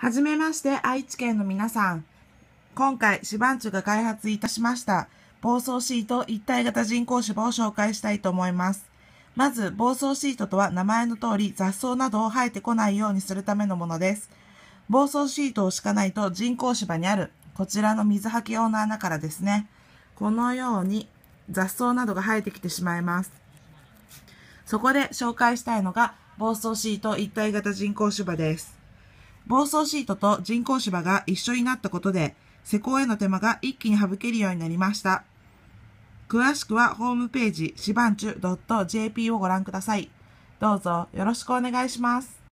はじめまして愛知県の皆さん。今回、シバンチュが開発いたしました、暴走シート一体型人工芝を紹介したいと思います。まず、暴走シートとは名前の通り雑草などを生えてこないようにするためのものです。暴走シートを敷かないと人工芝にある、こちらの水はけ用の穴からですね、このように雑草などが生えてきてしまいます。そこで紹介したいのが、暴走シート一体型人工芝です。暴走シートと人工芝が一緒になったことで、施工への手間が一気に省けるようになりました。詳しくはホームページ、しばんちゅ .jp をご覧ください。どうぞよろしくお願いします。